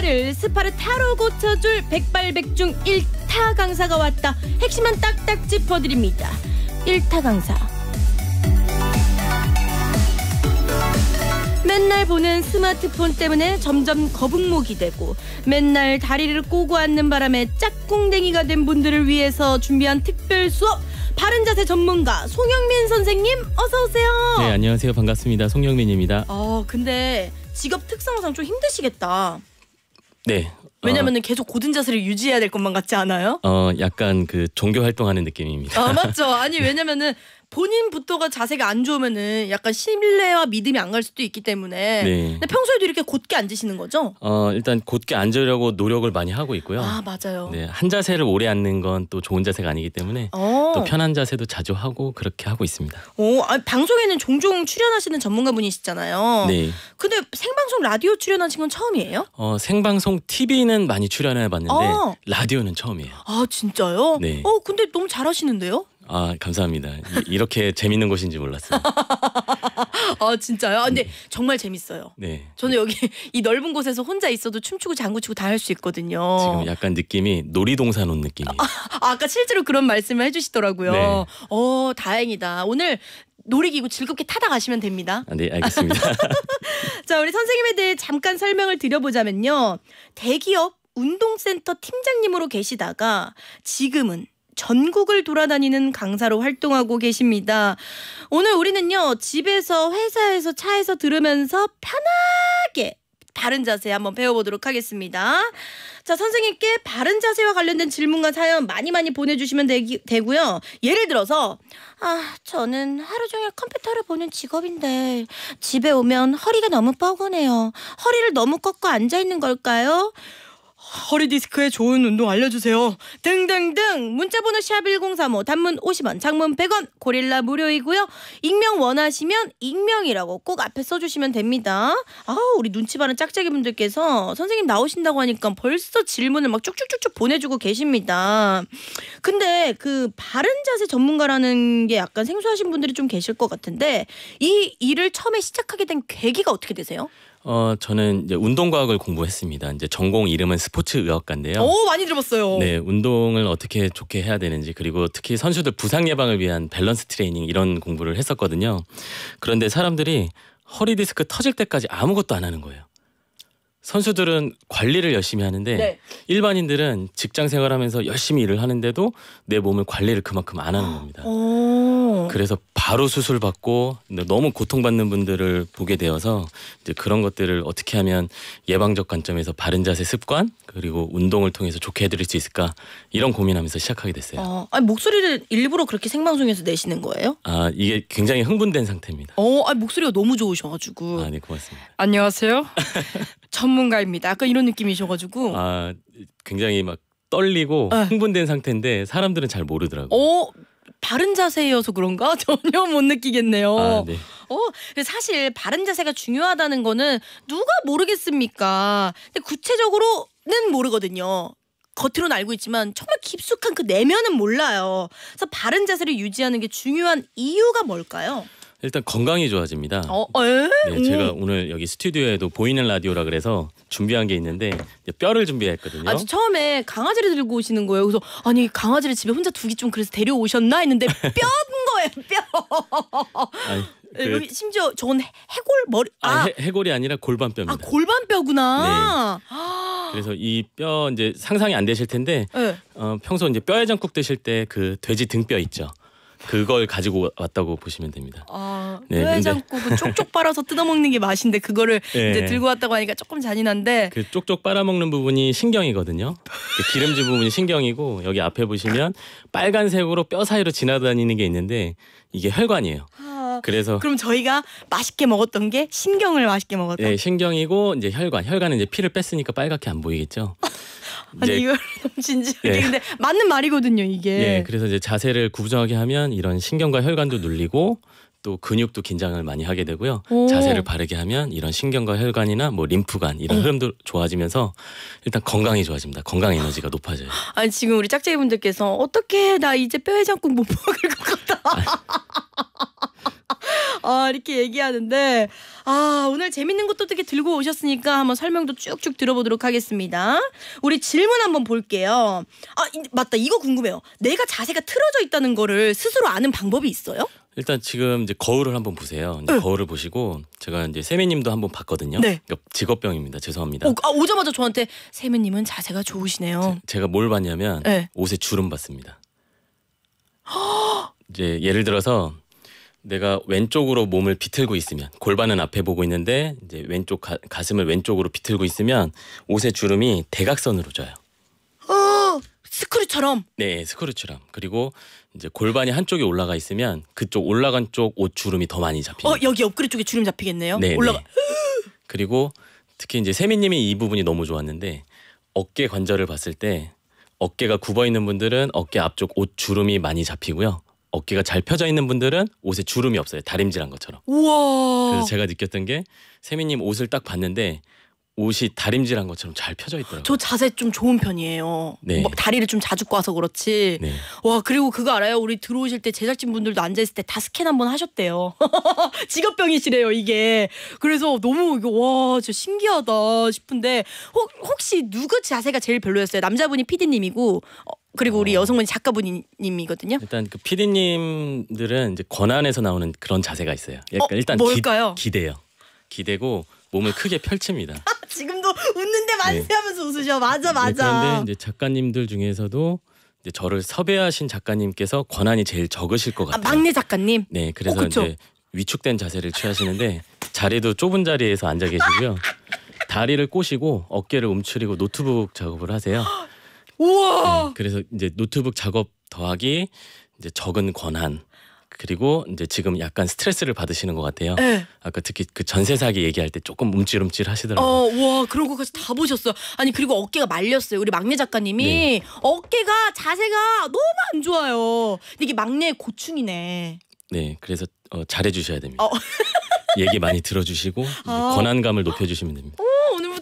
스파를 스파르타로 고쳐줄 백발백중 일타 강사가 왔다. 핵심만 딱딱 짚어드립니다. 일타 강사. 맨날 보는 스마트폰 때문에 점점 거북목이 되고 맨날 다리를 꼬고 앉는 바람에 짝꿍댕이가 된 분들을 위해서 준비한 특별 수업 바른 자세 전문가 송영민 선생님 어서 오세요. 네 안녕하세요 반갑습니다 송영민입니다. 어 근데 직업 특성상 좀 힘드시겠다. 네. 왜냐면은 어, 계속 고든 자세를 유지해야 될 것만 같지 않아요? 어, 어, 약간 그 종교 활동하는 느낌입니다. 아, 맞죠. 아니 왜냐면은 본인부터가 자세가 안 좋으면은 약간 신뢰와 믿음이 안 갈 수도 있기 때문에 네. 근데 평소에도 이렇게 곧게 앉으시는 거죠? 어 일단 곧게 앉으려고 노력을 많이 하고 있고요. 아 맞아요. 네, 한 자세를 오래 앉는 건 또 좋은 자세가 아니기 때문에 어. 또 편한 자세도 자주 하고 그렇게 하고 있습니다. 오, 아, 방송에는 종종 출연하시는 전문가분이시잖아요. 네. 근데 생방송 라디오 출연하신 건 처음이에요? 어 생방송 TV는 많이 출연해 봤는데 어. 라디오는 처음이에요. 아 진짜요? 네. 어 근데 너무 잘하시는데요? 아 감사합니다. 이, 렇게 재밌는 곳인지 몰랐어요. 아 진짜요? 아, 근데 네. 정말 재밌어요. 네. 저는 여기 이 넓은 곳에서 혼자 있어도 춤추고 장구치고 다 할 수 있거든요. 지금 약간 느낌이 놀이동산 온 느낌이에요. 아, 아, 아까 실제로 그런 말씀을 해주시더라고요. 네. 어 다행이다. 오늘 놀이기구 즐겁게 타다 가시면 됩니다. 아, 네, 알겠습니다. 자, 우리 선생님에 대해 잠깐 설명을 드려보자면요. 대기업 운동센터 팀장님으로 계시다가 지금은 전국을 돌아다니는 강사로 활동하고 계십니다. 오늘 우리는요, 집에서, 회사에서, 차에서 들으면서 편하게 바른 자세 한번 배워보도록 하겠습니다. 자, 선생님께 바른 자세와 관련된 질문과 사연 많이 많이 보내주시면 되기, 되고요. 예를 들어서, 아, 저는 하루 종일 컴퓨터를 보는 직업인데, 집에 오면 허리가 너무 뻐근해요. 허리를 너무 꺾고 앉아있는 걸까요? 허리 디스크에 좋은 운동 알려주세요. 등등등 문자번호 샵1035 단문 50원 장문 100원 고릴라 무료이고요. 익명 원하시면 익명이라고 꼭 앞에 써주시면 됩니다. 아 우리 눈치 바른 짝짝이 분들께서 선생님 나오신다고 하니까 벌써 질문을 막 쭉쭉쭉쭉 보내주고 계십니다. 근데 그 바른 자세 전문가라는 게 약간 생소하신 분들이 좀 계실 것 같은데 이 일을 처음에 시작하게 된 계기가 어떻게 되세요? 어 저는 이제 운동과학을 공부했습니다. 이제 전공 이름은 스포츠 의학과인데요. 오 많이 들어봤어요. 네, 운동을 어떻게 좋게 해야 되는지 그리고 특히 선수들 부상 예방을 위한 밸런스 트레이닝 이런 공부를 했었거든요. 그런데 사람들이 허리 디스크 터질 때까지 아무것도 안 하는 거예요. 선수들은 관리를 열심히 하는데 네. 일반인들은 직장 생활하면서 열심히 일을 하는데도 내 몸을 관리를 그만큼 안 하는 겁니다. 그래서 바로 수술 받고 너무 고통받는 분들을 보게 되어서 이제 그런 것들을 어떻게 하면 예방적 관점에서 바른 자세 습관 그리고 운동을 통해서 좋게 해드릴 수 있을까 이런 고민하면서 시작하게 됐어요. 어. 아니, 목소리를 일부러 그렇게 생방송에서 내시는 거예요? 아 이게 굉장히 흥분된 상태입니다. 어, 아니, 목소리가 너무 좋으셔가지고. 아네 고맙습니다. 안녕하세요. 전문가입니다. 약간 이런 느낌이셔가지고 아 굉장히 막 떨리고 네. 흥분된 상태인데 사람들은 잘 모르더라고요. 어? 바른 자세여서 그런가 전혀 못 느끼겠네요. 아, 네. 어, 사실 바른 자세가 중요하다는 거는 누가 모르겠습니까? 근데 구체적으로는 모르거든요. 겉으로는 알고 있지만 정말 깊숙한 그 내면은 몰라요. 그래서 바른 자세를 유지하는 게 중요한 이유가 뭘까요? 일단 건강이 좋아집니다. 어, 네, 제가 오늘 여기 스튜디오에도 보이는 라디오라 그래서 준비한 게 있는데 뼈를 준비했거든요. 아주 처음에 강아지를 들고 오시는 거예요. 그래서 아니 강아지를 집에 혼자 두기 좀 그래서 데려오셨나 했는데 뼈인 거예요. 뼈. 아니, 그... 여기 심지어 저건 해골 머리. 아, 아 해, 골이 아니라 골반뼈입니다. 아 골반뼈구나. 네. 아. 그래서 이 뼈 이제 상상이 안 되실 텐데 네. 어, 평소 이제 뼈해장국 드실 때 그 돼지 등뼈 있죠. 그걸 가지고 왔다고 보시면 됩니다. 아, 네, 그 해장국은 쪽쪽 빨아서 뜯어먹는 게 맛인데 그거를 네. 이제 들고 왔다고 하니까 조금 잔인한데 그 쪽쪽 빨아먹는 부분이 신경이거든요. 그기름지 부분이 신경이고 여기 앞에 보시면 빨간색으로 뼈 사이로 지나다니는 게 있는데 이게 혈관이에요. 아, 그래서 그럼 저희가 맛있게 먹었던 게 신경을 맛있게 먹었던 네, 신경이고 이제 혈관, 혈관은 이제 피를 뺐으니까 빨갛게 안 보이겠죠. 아니 이걸 진지하게 예. 근데 맞는 말이거든요 이게. 예, 그래서 이제 자세를 구부정하게 하면 이런 신경과 혈관도 눌리고 또 근육도 긴장을 많이 하게 되고요. 오. 자세를 바르게 하면 이런 신경과 혈관이나 뭐 림프관 이런 음. 흐름도 좋아지면서 일단 건강이 좋아집니다. 건강 에너지가 높아져요. 아니 지금 우리 짝짝이 분들께서 어떻게 나 이제 뼈해장국 못 먹을 것 같다. 아, 이렇게 얘기하는데 아, 오늘 재밌는 것도 되게 들고 오셨으니까 한번 설명도 쭉쭉 들어보도록 하겠습니다. 우리 질문 한번 볼게요. 아, 맞다. 이거 궁금해요. 내가 자세가 틀어져 있다는 거를 스스로 아는 방법이 있어요? 일단 지금 이제 거울을 한번 보세요. 네. 거울을 보시고 제가 이제 세미님도 한번 봤거든요. 네. 직업병입니다. 죄송합니다. 오, 어, 아, 오자마자 저한테 세미님은 자세가 좋으시네요. 제, 가뭘 봤냐면 네. 옷에 주름 봤습니다. 이제 예를 들어서 내가 왼쪽으로 몸을 비틀고 있으면 골반은 앞에 보고 있는데 이제 왼쪽 가, 가슴을 왼쪽으로 비틀고 있으면 옷의 주름이 대각선으로 져요. 어, 스크류처럼. 네, 스크류처럼. 그리고 이제 골반이 한쪽에 올라가 있으면 그쪽 올라간 쪽 옷 주름이 더 많이 잡히고 어, 여기 옆구리 쪽에 주름 잡히겠네요. 네, 올라가. 네. 그리고 특히 이제 세미님이 이 부분이 너무 좋았는데 어깨 관절을 봤을 때 어깨가 굽어 있는 분들은 어깨 앞쪽 옷 주름이 많이 잡히고요. 어깨가 잘 펴져 있는 분들은 옷에 주름이 없어요. 다림질한 것처럼. 우와. 그래서 제가 느꼈던 게 세미님 옷을 딱 봤는데 옷이 다림질한 것처럼 잘 펴져 있더라고요. 저 자세 좀 좋은 편이에요. 네. 뭐 다리를 좀 자주 꽈서 그렇지. 네. 와 그리고 그거 알아요? 우리 들어오실 때 제작진 분들도 앉아 있을 때 다 스캔 한 번 하셨대요. 직업병이시래요 이게. 그래서 너무 와 진짜 신기하다 싶은데 혹, 혹시 누구 자세가 제일 별로였어요? 남자분이 PD님이고 어, 그리고 우리 어. 여성분이 작가분님이거든요. 일단 그 PD님들은 이제 권한에서 나오는 그런 자세가 있어요. 약간 어, 일단 뭘까요? 기, 기대요. 기대고 몸을 크게 펼칩니다. 지금도 웃는데 네. 만세하면서 웃으셔. 맞아 네, 맞아. 그런데 이제 작가님들 중에서도 이제 저를 섭외하신 작가님께서 권한이 제일 적으실 것 아, 같아요. 막내 작가님. 네, 어, 그래서 어, 이제 위축된 자세를 취하시는데 자리도 좁은 자리에서 앉아 계시고요. 다리를 꼬시고 어깨를 움츠리고 노트북 작업을 하세요. 우와. 네, 그래서 이제 노트북 작업 더하기 이제 적은 권한 그리고 이제 지금 약간 스트레스를 받으시는 것 같아요. 네. 아까 특히 그 전세 사기 얘기할 때 조금 움찔움찔 하시더라고요. 어, 와 그런 것까지 다보셨어 아니 그리고 어깨가 말렸어요. 우리 막내 작가님이 네. 어깨가 자세가 너무 안 좋아요. 이게 막내의 고충이네. 네, 그래서 어, 잘해주셔야 됩니다. 어. 얘기 많이 들어주시고 아. 권한감을 높여주시면 됩니다.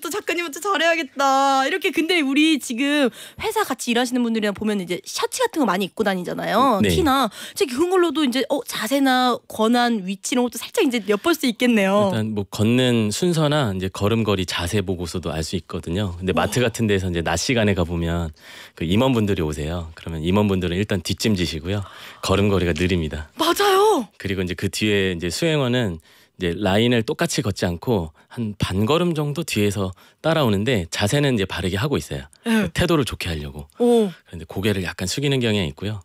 또 작가님한테 잘해야겠다. 이렇게 근데 우리 지금 회사 같이 일하시는 분들이랑 보면 이제 셔츠 같은 거 많이 입고 다니잖아요. 음, 네. 티나 특히 그런 걸로도 이제 어 자세나 권한 위치 이런 것도 살짝 이제 엿볼 수 있겠네요. 일단 뭐 걷는 순서나 이제 걸음걸이 자세 보고서도 알 수 있거든요. 근데 마트 같은 데서 이제 낮 시간에 가 보면 그 임원분들이 오세요. 그러면 임원분들은 일단 뒷짐지시고요. 걸음걸이가 느립니다. 맞아요. 그리고 이제 그 뒤에 이제 수행원은 이제 라인을 똑같이 걷지 않고 한 반 걸음 정도 뒤에서 따라오는데 자세는 이제 바르게 하고 있어요. 네. 그 태도를 좋게 하려고. 오. 그런데 고개를 약간 숙이는 경향이 있고요.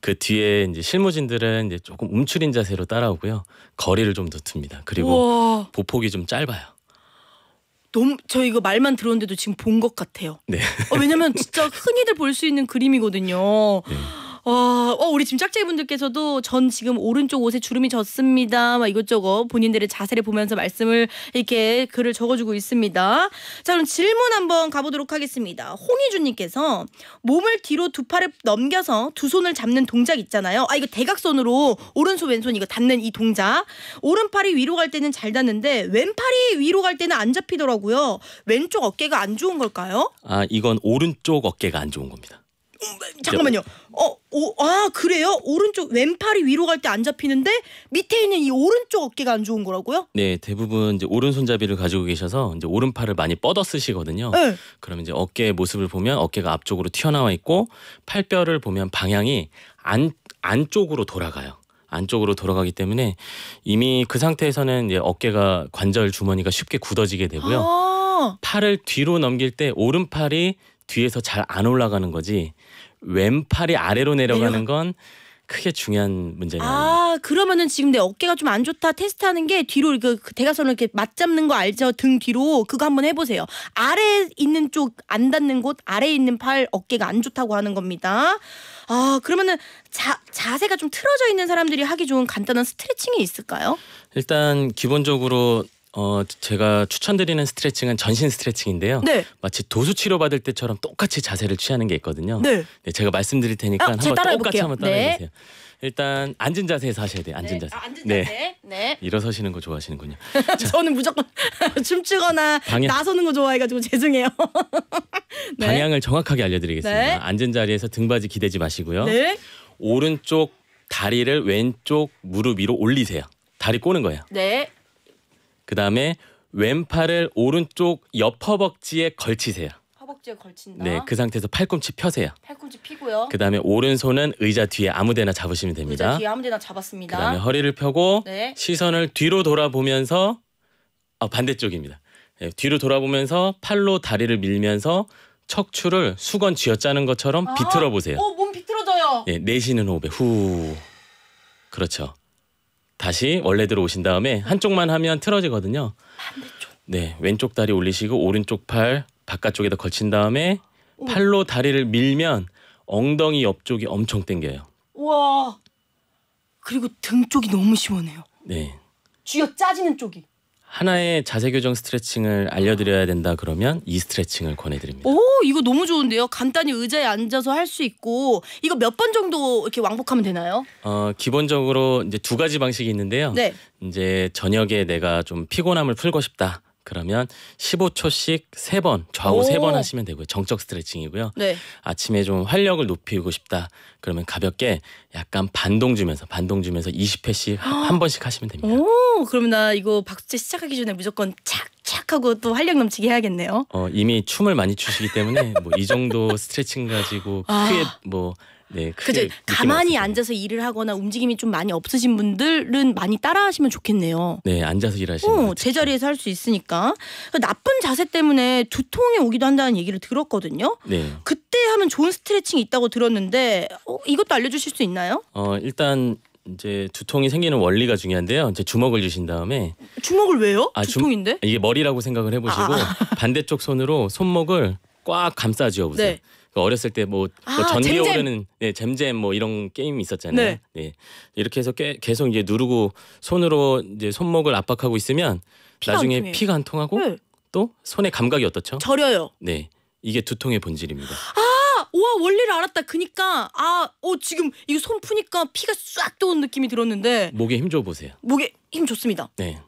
그 뒤에 이제 실무진들은 이제 조금 움츠린 자세로 따라오고요. 거리를 좀더 둡니다. 그리고 우와. 보폭이 좀 짧아요. 너무 저 이거 말만 들었는데도 지금 본 것 같아요. 네. 어, 왜냐면 진짜 흔히들 볼 수 있는 그림이거든요. 네. 어, 어, 우리 짐짝제분들께서도 전 지금 오른쪽 옷에 주름이 졌습니다. 막 이것저것 본인들의 자세를 보면서 말씀을 이렇게 글을 적어주고 있습니다. 자, 그럼 질문 한번 가보도록 하겠습니다. 홍희준님께서 몸을 뒤로 두 팔을 넘겨서 두 손을 잡는 동작 있잖아요. 아, 이거 대각선으로 오른손, 왼손 이거 닿는 이 동작. 오른팔이 위로 갈 때는 잘 닿는데 왼팔이 위로 갈 때는 안 잡히더라고요. 왼쪽 어깨가 안 좋은 걸까요? 아, 이건 오른쪽 어깨가 안 좋은 겁니다. 음, 잠깐만요. 뭐- 어, 오, 아 그래요? 오른쪽 왼팔이 위로 갈 때 안 잡히는데 밑에 있는 이 오른쪽 어깨가 안 좋은 거라고요? 네, 대부분 이제 오른손잡이를 가지고 계셔서 이제 오른팔을 많이 뻗어 쓰시거든요. 네. 그럼 이제 어깨의 모습을 보면 어깨가 앞쪽으로 튀어나와 있고 팔뼈를 보면 방향이 안 안쪽으로 돌아가요. 안쪽으로 돌아가기 때문에 이미 그 상태에서는 이제 어깨가 관절 주머니가 쉽게 굳어지게 되고요. 아 팔을 뒤로 넘길 때 오른팔이 뒤에서 잘 안 올라가는 거지 왼팔이 아래로 내려가는 건 크게 중요한 문제는 아 그러면은 지금 내 어깨가 좀 안 좋다 테스트하는 게 뒤로 그 대가선을 이렇게 맞잡는 거 알죠 등 뒤로 그거 한번 해보세요 아래 있는 쪽 안 닿는 곳아래 있는 팔 어깨가 안 좋다고 하는 겁니다 아 그러면은 자, 자세가 좀 틀어져 있는 사람들이 하기 좋은 간단한 스트레칭이 있을까요 일단 기본적으로 어 제가 추천드리는 스트레칭은 전신 스트레칭인데요. 네. 마치 도수 치료 받을 때처럼 똑같이 자세를 취하는 게 있거든요. 네. 네 제가 말씀드릴 테니까 아, 한번 똑같이 한번 따라해 보세요. 네. 일단 앉은 자세에서 하셔야 돼요. 앉은 네. 자세. 아, 앉은 네. 자세. 네. 일어서시는 거 좋아하시는군요. 저는 무조건 춤추거나 방향... 나서는 거 좋아해가지고 죄송해요. 방향을 정확하게 알려드리겠습니다. 앉은 자리에서 등받이 기대지 마시고요. 오른쪽 다리를 왼쪽 무릎 위로 올리세요. 다리 꼬는 거예요. 네. 그 다음에 왼팔을 오른쪽 옆 허벅지에 걸치세요. 허벅지에 걸친다. 네, 그 상태에서 팔꿈치 펴세요. 팔꿈치 피고요. 그 다음에 오른손은 의자 뒤에 아무데나 잡으시면 됩니다. 의자 뒤에 아무데나 잡았습니다. 그다음에 허리를 펴고 네. 시선을 뒤로 돌아보면서 아, 반대쪽입니다. 네, 뒤로 돌아보면서 팔로 다리를 밀면서 척추를 수건 쥐어짜는 것처럼 비틀어 보세요. 아, 어, 몸 비틀어져요. 네, 내쉬는 호흡에 후. 그렇죠. 다시 원래대로 오신 다음에 한쪽만 하면 틀어지거든요. 반대쪽. 네, 왼쪽 다리 올리시고 오른쪽 팔 바깥쪽에다 걸친 다음에 팔로 다리를 밀면 엉덩이 옆쪽이 엄청 당겨요. 와. 그리고 등 쪽이 너무 시원해요. 네. 쥐어 짜지는 쪽이. 하나의 자세 교정 스트레칭을 알려드려야 된다 그러면 이 스트레칭을 권해드립니다. 오 이거 너무 좋은데요. 간단히 의자에 앉아서 할 수 있고 이거 몇 번 정도 이렇게 왕복하면 되나요? 어 기본적으로 이제 두 가지 방식이 있는데요. 네. 이제 저녁에 내가 좀 피곤함을 풀고 싶다. 그러면 15초씩 3번 좌우 3번 하시면 되고요. 정적 스트레칭이고요. 네. 아침에 좀 활력을 높이고 싶다. 그러면 가볍게 약간 반동 주면서 반동 주면서 20회씩 한 번씩 하시면 됩니다. 오, 그면나 이거 박수채 시작하기 전에 무조건 착착 하고 또 활력 넘치게 해야겠네요. 어, 이미 춤을 많이 추시기 때문에 뭐 이 정도 스트레칭 가지고 아. 크게 아. 뭐 네, 그죠. 가만히 앉아서 일을 하거나 움직임이 좀 많이 없으신 분들은 많이 따라하시면 좋겠네요. 네, 앉아서 일하시는. 어, 제자리에서 할 수 있으니까 그 나쁜 자세 때문에 두통이 오기도 한다는 얘기를 들었거든요. 네. 그때 하면 좋은 스트레칭이 있다고 들었는데 어, 이것도 알려주실 수 있나요? 어, 일단 이제 두통이 생기는 원리가 중요한데요. 이제 주먹을 주신 다음에 주먹을 왜요? 아, 두통인데? 주, 이게 머리라고 생각을 해보시고 아, 아. 반대쪽 손으로 손목을 꽉 감싸 쥐어보세요. 네. 그 어렸을 때뭐 뭐 아, 전기 잼잼. 오르는 네, 잼잼 뭐 이런 게임이 있었잖아요. 네. 네. 이렇게 해서 깨, 계속 이제 누르고 손으로 이제 손목을 압박하고 있으면 피가 나중에 안 피가 안 통하고 네. 또 손의 감각이 어떻죠? 저려요. 네. 이게 두통의 본질입니다. 아, 와 원리를 알았다. 그니까 아, 어 지금 이거 손 푸니까 피가 싹 도는 느낌이 들었는데 목에 힘 줘 보세요. 목에 힘 줬습니다. 네.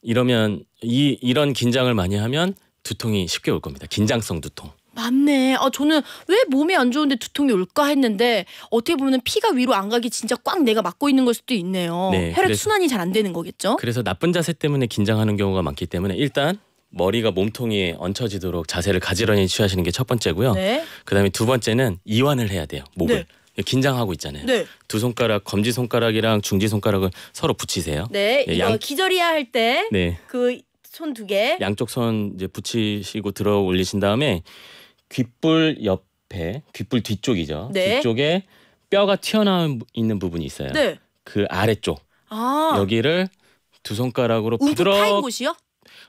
이러면 이 이런 긴장을 많이 하면 두통이 쉽게 올 겁니다. 긴장성 두통. 맞네. 아, 저는 왜 몸이 안 좋은데 두통이 올까 했는데 어떻게 보면 피가 위로 안 가기 진짜 꽉 내가 막고 있는 걸 수도 있네요. 네, 혈액 순환이 잘 안 되는 거겠죠? 그래서 나쁜 자세 때문에 긴장하는 경우가 많기 때문에 일단 머리가 몸통에 얹혀지도록 자세를 가지런히 취하시는 게 첫 번째고요. 네. 그다음에 두 번째는 이완을 해야 돼요. 목을. 네. 긴장하고 있잖아요. 네. 두 손가락 검지 손가락이랑 중지 손가락을 서로 붙이세요. 네, 예, 양... 기절이야 할 때그 네. 손두 개. 양쪽 손 이제 붙이시고 들어 올리신 다음에 귓불 옆에 귓불 뒤쪽이죠. 네. 뒤쪽에 뼈가 튀어나온 있는 부분이 있어요. 네. 그 아래쪽 아. 여기를 두 손가락으로 움푹 부드럽 파인 곳이요?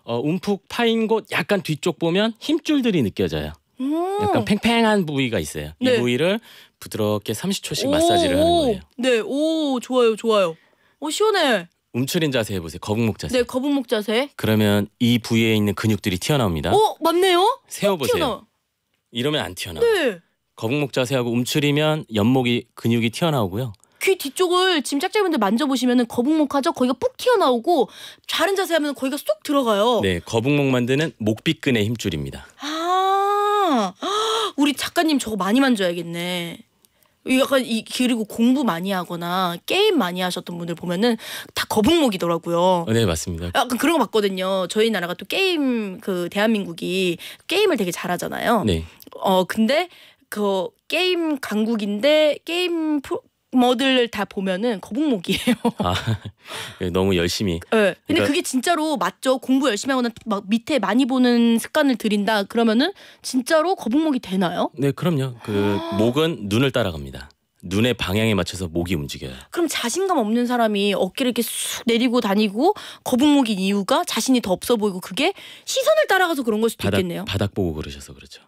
어, 움푹 파인 곳 약간 뒤쪽 보면 힘줄들이 느껴져요. 음. 약간 팽팽한 부위가 있어요. 네. 이 부위를 부드럽게 30초씩 마사지를 하는 거예요. 네, 오 좋아요, 좋아요. 오 시원해. 움츠린 자세 해보세요. 거북목 자세. 네, 거북목 자세. 그러면 이 부위에 있는 근육들이 튀어나옵니다. 오 어, 맞네요. 세워보세요. 이러면 안 튀어나와. 네. 거북목 자세하고 움츠리면 옆목이 근육이 튀어나오고요. 귀 뒤쪽을 짐 짝짝분들 만져보시면 거북목하죠? 거기가 푹 튀어나오고 자른 자세 하면 거기가 쏙 들어가요. 네, 거북목 만드는 목빗근의 힘줄입니다. 아, 우리 작가님 저거 많이 만져야겠네. 약간 이 그리고 공부 많이 하거나 게임 많이 하셨던 분들 보면은 다 거북목이더라고요. 네 맞습니다. 약간 그런 거 봤거든요. 저희 나라가 또 게임 그 대한민국이 게임을 되게 잘하잖아요. 네. 어 근데 그 게임 강국인데 게임 뭐들 다 보면은 거북목이에요. 아, 예, 너무 열심히. 네. 근데 그러니까... 그게 진짜로 맞죠. 공부 열심히 하거나 막 밑에 많이 보는 습관을 들인다 그러면은 진짜로 거북목이 되나요? 네, 그럼요. 그 목은 눈을 따라갑니다. 눈의 방향에 맞춰서 목이 움직여요. 그럼 자신감 없는 사람이 어깨를 이렇게 쑥 내리고 다니고 거북목인 이유가 자신이 더 없어 보이고 그게 시선을 따라가서 그런 걸 수도 바닥, 있겠네요. 바닥 보고 그러셔서 그렇죠.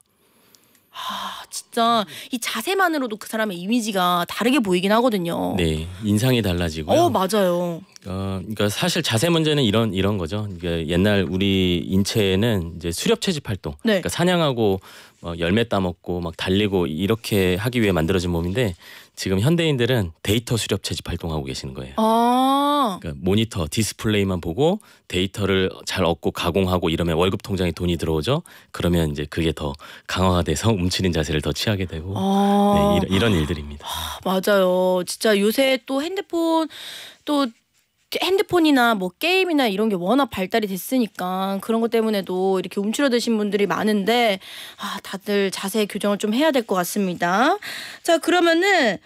아, 진짜 이 자세만으로도 그 사람의 이미지가 다르게 보이긴 하거든요. 네, 인상이 달라지고 어, 맞아요. 어, 그러니까 사실 자세 문제는 이런 이런 거죠. 그러니까 옛날 우리 인체에는 이제 수렵 채집 활동, 네. 그러니까 사냥하고 어, 열매 따먹고 막 달리고 이렇게 하기 위해 만들어진 몸인데 지금 현대인들은 데이터 수렵 채집 활동하고 계시는 거예요. 아~ 그러니까 모니터 디스플레이만 보고 데이터를 잘 얻고 가공하고 이러면 월급 통장에 돈이 들어오죠. 그러면 이제 그게 더 강화가 돼서 움츠린 자세를 더 취하게 되고 아~ 네, 이런, 이런 일들입니다. 아, 맞아요. 진짜 요새 또 핸드폰 또 핸드폰이나 뭐 게임이나 이런 게 워낙 발달이 됐으니까 그런 것 때문에도 이렇게 움츠러드신 분들이 많은데 아, 다들 자세 교정을 좀 해야 될 것 같습니다. 자, 그러면은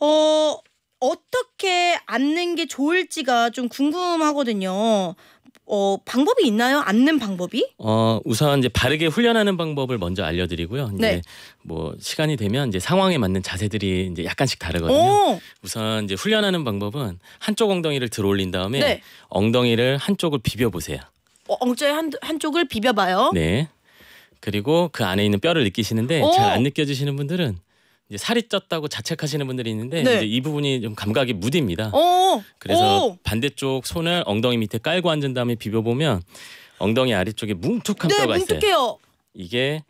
어 어떻게 앉는 게 좋을지가 좀 궁금하거든요. 어, 방법이 있나요? 앉는 방법이? 어, 우선 이제 바르게 훈련하는 방법을 먼저 알려드리고요. 이제 네. 뭐 시간이 되면 이제 상황에 맞는 자세들이 이제 약간씩 다르거든요. 오! 우선 이제 훈련하는 방법은 한쪽 엉덩이를 들어올린 다음에 네. 엉덩이를 한쪽을 비벼 보세요. 어, 엉덩이 한, 한쪽을 비벼봐요. 네. 그리고 그 안에 있는 뼈를 느끼시는데 잘 안 느껴지시는 분들은 이제 살이 쪘다고 자책하시는 분들이 있는데 네. 이제 이 부분이 좀 감각이 무디입니다 오! 어, 그래서 오! 반대쪽 손을 엉덩이 밑에 깔고 앉은 다음에 비벼 보면 엉덩이 아래쪽에 뭉툭한 네, 뼈가 뭉툭해요. 있어요. 이게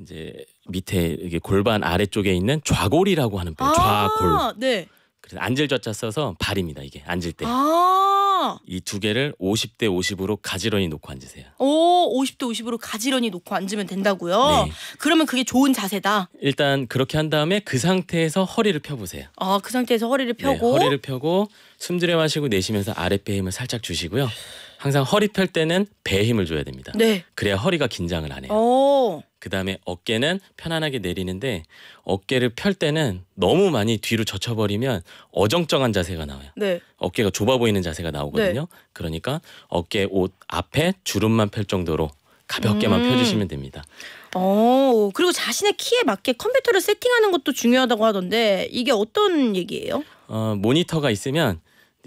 이제 밑에 이게 골반 아래쪽에 있는 좌골이라고 하는 뼈, 아 좌골. 네. 그래서 앉을 젖자 써서 발입니다. 이게 앉을 때. 아이두 개를 50대 50으로 가지런히 놓고 앉으세요. 오, 50대 50으로 가지런히 놓고 앉으면 된다고요? 네. 그러면 그게 좋은 자세다. 일단 그렇게 한 다음에 그 상태에서 허리를 펴보세요. 아, 그 상태에서 허리를 네, 펴고 네, 허리를 펴고 숨 들여 마시고 내쉬면서 아랫배 힘을 살짝 주시고요. 항상 허리 펼 때는 배에 힘을 줘야 됩니다. 네. 그래야 허리가 긴장을 안 해요. 오. 그다음에 어깨는 편안하게 내리는데 어깨를 펼 때는 너무 많이 뒤로 젖혀버리면 어정쩡한 자세가 나와요. 네. 어깨가 좁아 보이는 자세가 나오거든요. 네. 그러니까 어깨 옷 앞에 주름만 펼 정도로 가볍게만 음. 펴주시면 됩니다. 어, 그리고 자신의 키에 맞게 컴퓨터를 세팅하는 것도 중요하다고 하던데 이게 어떤 얘기예요? 어, 모니터가 있으면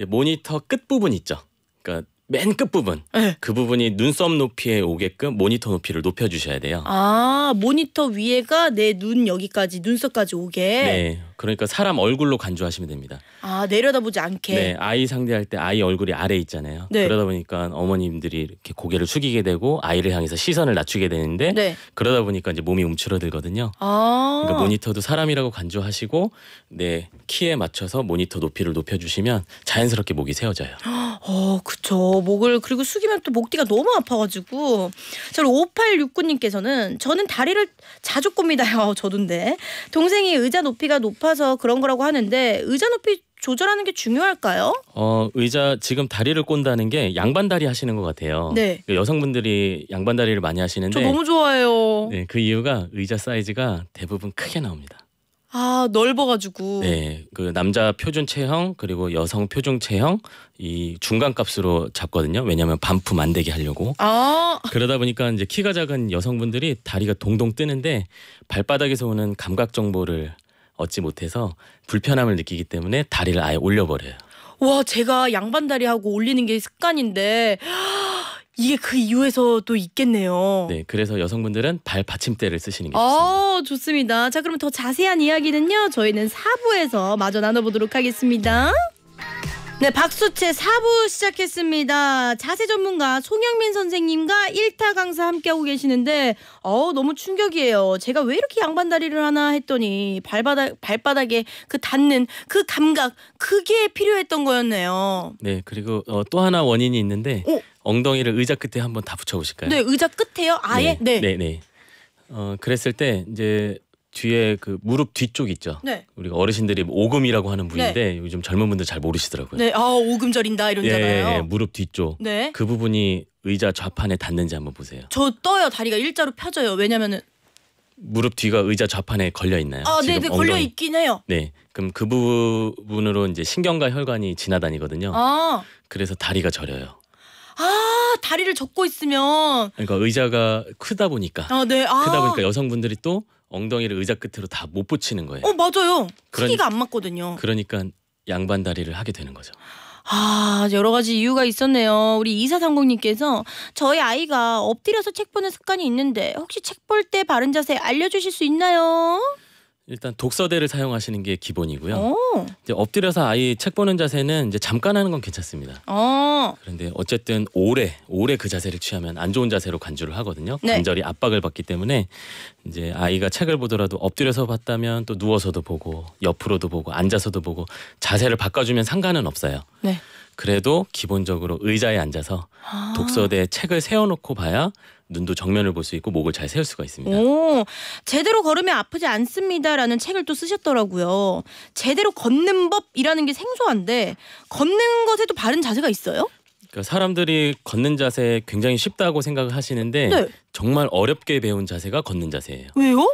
모니터 끝 부분 있죠. 그러니까 맨 끝부분 네. 그 부분이 눈썹 높이에 오게끔 모니터 높이를 높여주셔야 돼요. 아 모니터 위에가 내 눈 여기까지 눈썹까지 오게. 네 그러니까 사람 얼굴로 간주하시면 됩니다. 아 내려다보지 않게. 네, 아이 상대할 때 아이 얼굴이 아래 있잖아요. 네. 그러다 보니까 어머님들이 이렇게 고개를 숙이게 되고 아이를 향해서 시선을 낮추게 되는데 네. 그러다 보니까 이제 몸이 움츠러들거든요. 아~ 그러니까 모니터도 사람이라고 간주하시고 네 키에 맞춰서 모니터 높이를 높여주시면 자연스럽게 목이 세워져요. 어, 그쵸. 목을 그리고 숙이면 또 목뒤가 너무 아파가지고. 저 5869님께서는 저는 다리를 자주 꼽니다요. 저도인데 동생이 의자 높이가 높아 높아서 그런 거라고 하는데 의자 높이 조절하는 게 중요할까요? 어 의자 지금 다리를 꼰다는 게 양반 다리 하시는 것 같아요. 네. 그 여성분들이 양반 다리를 많이 하시는데 저 너무 좋아요 네, 그 이유가 의자 사이즈가 대부분 크게 나옵니다. 아 넓어가지고 네그 남자 표준 체형 그리고 여성 표준 체형 이 중간 값으로 잡거든요 왜냐하면 반품 안 되게 하려고 아 그러다 보니까 이제 키가 작은 여성분들이 다리가 동동 뜨는데 발바닥에서 오는 감각 정보를 얻지 못해서 불편함을 느끼기 때문에 다리를 아예 올려버려요. 와, 제가 양반다리 하고 올리는 게 습관인데 이게 그 이유에서 또 있겠네요. 네, 그래서 여성분들은 발 받침대를 쓰시는 게 아, 좋습니다. 어, 좋습니다. 자, 그럼 더 자세한 이야기는요. 저희는 4부에서 마저 나눠보도록 하겠습니다. 네, 박수채 4부 시작했습니다. 자세 전문가 송영민 선생님과 1타 강사 함께하고 계시는데 어우 너무 충격이에요. 제가 왜 이렇게 양반 다리를 하나 했더니 발바닥 발바닥에 그 닿는 그 감각 그게 필요했던 거였네요. 네, 그리고 어, 또 하나 원인이 있는데 오. 엉덩이를 의자 끝에 한번 다 붙여 보실까요? 네, 의자 끝에요? 아예? 네. 네, 네. 네. 어, 그랬을 때 이제 뒤에 그 무릎 뒤쪽 있죠. 네. 우리가 어르신들이 오금이라고 하는 부위인데 네. 요즘 젊은 분들 잘 모르시더라고요. 네, 아 오금 저린다 이런잖아요. 예, 예, 예, 무릎 뒤쪽. 네. 그 부분이 의자 좌판에 닿는지 한번 보세요. 저 떠요 다리가 일자로 펴져요. 왜냐면은 무릎 뒤가 의자 좌판에 걸려 있나요? 아, 네, 네, 걸려 있긴 해요. 네, 그럼 그 부분으로 이제 신경과 혈관이 지나다니거든요. 아, 그래서 다리가 저려요. 아, 다리를 접고 있으면 그러니까 의자가 크다 보니까 아, 네. 아. 크다 보니까 여성분들이 또 엉덩이를 의자 끝으로 다 못 붙이는 거예요. 어 맞아요. 그러니- 크기가 안 맞거든요. 그러니까 양반 다리를 하게 되는 거죠. 아 여러 가지 이유가 있었네요. 우리 이사상공님께서 저희 아이가 엎드려서 책 보는 습관이 있는데 혹시 책 볼 때 바른 자세 알려주실 수 있나요? 일단 독서대를 사용하시는 게 기본이고요. 어. 이제 엎드려서 아이 책 보는 자세는 이제 잠깐 하는 건 괜찮습니다. 오. 어. 그런데 어쨌든 오래 오래 그 자세를 취하면 안 좋은 자세로 간주를 하거든요. 네. 관절이 압박을 받기 때문에 이제 아이가 책을 보더라도 엎드려서 봤다면 또 누워서도 보고 옆으로도 보고 앉아서도 보고 자세를 바꿔주면 상관은 없어요. 네. 그래도 기본적으로 의자에 앉아서 아. 독서대에 책을 세워놓고 봐야 눈도 정면을 볼 수 있고 목을 잘 세울 수가 있습니다. 오, 제대로 걸으면 아프지 않습니다라는 책을 또 쓰셨더라고요. 제대로 걷는 법이라는 게 생소한데 걷는 것에도 바른 자세가 있어요? 그러니까 사람들이 걷는 자세 굉장히 쉽다고 생각을 하시는데 네. 정말 어렵게 배운 자세가 걷는 자세예요. 왜요?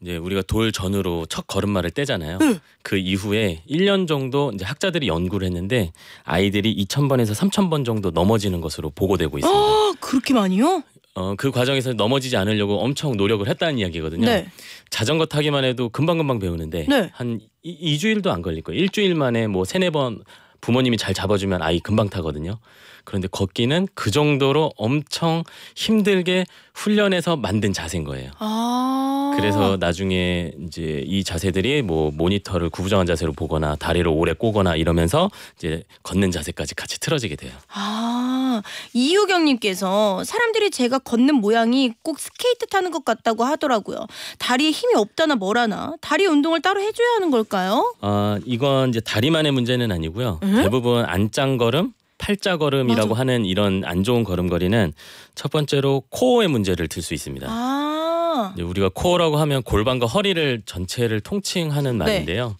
이제 우리가 돌 전으로 첫 걸음마를 떼잖아요. 응. 네. 그 이후에 1년 정도 이제 학자들이 연구를 했는데 아이들이 2,000번에서 3,000번 정도 넘어지는 것으로 보고되고 있습니다. 아, 그렇게 많이요? 어, 그 과정에서 넘어지지 않으려고 엄청 노력을 했다는 이야기거든요. 네. 자전거 타기만 해도 금방금방 배우는데 네. 한 이, 2주일도 안 걸릴 거예요. 일주일 만에 뭐 세네 번 부모님이 잘 잡아주면 아이 금방 타거든요. 그런데 걷기는 그 정도로 엄청 힘들게 훈련해서 만든 자세인 거예요. 아~ 그래서 나중에 이제 이 자세들이 뭐 모니터를 구부정한 자세로 보거나 다리를 오래 꼬거나 이러면서 이제 걷는 자세까지 같이 틀어지게 돼요. 아 이유경님께서 사람들이 제가 걷는 모양이 꼭 스케이트 타는 것 같다고 하더라고요. 다리에 힘이 없다나 뭐라나 다리 운동을 따로 해줘야 하는 걸까요? 아 이건 이제 다리만의 문제는 아니고요. 응? 대부분 안짱 걸음 팔자 걸음이라고 맞아. 하는 이런 안 좋은 걸음걸이는 첫 번째로 코어의 문제를 들 수 있습니다. 아 우리가 코어라고 하면 골반과 허리를 전체를 통칭하는 네. 말인데요. 네.